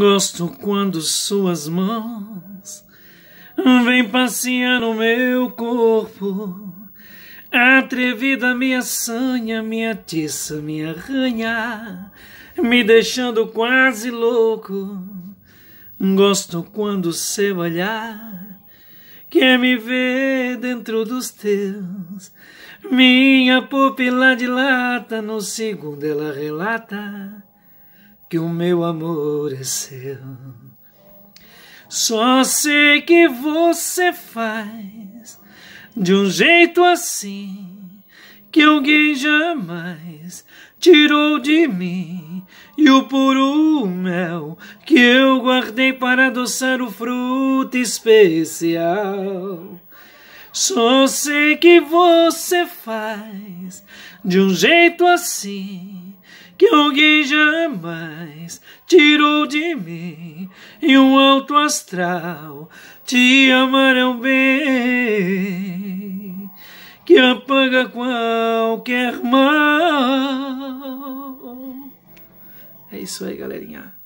Gosto quando suas mãos vêm passear no meu corpo. Atrevida me assanha, me atiça, me arranha, me deixando quase louco. Gosto quando seu olhar quer me ver dentro dos teus. Minha pupila dilata, no segundo ela relata que o meu amor é seu. Só sei que você faz de um jeito assim que alguém jamais tirou de mim e o puro mel que eu guardei para adoçar o fruto especial. Só sei que você faz de um jeito assim que alguém jamais tirou de mim e um alto astral te amarão bem que apaga qualquer mal. É isso aí, galerinha.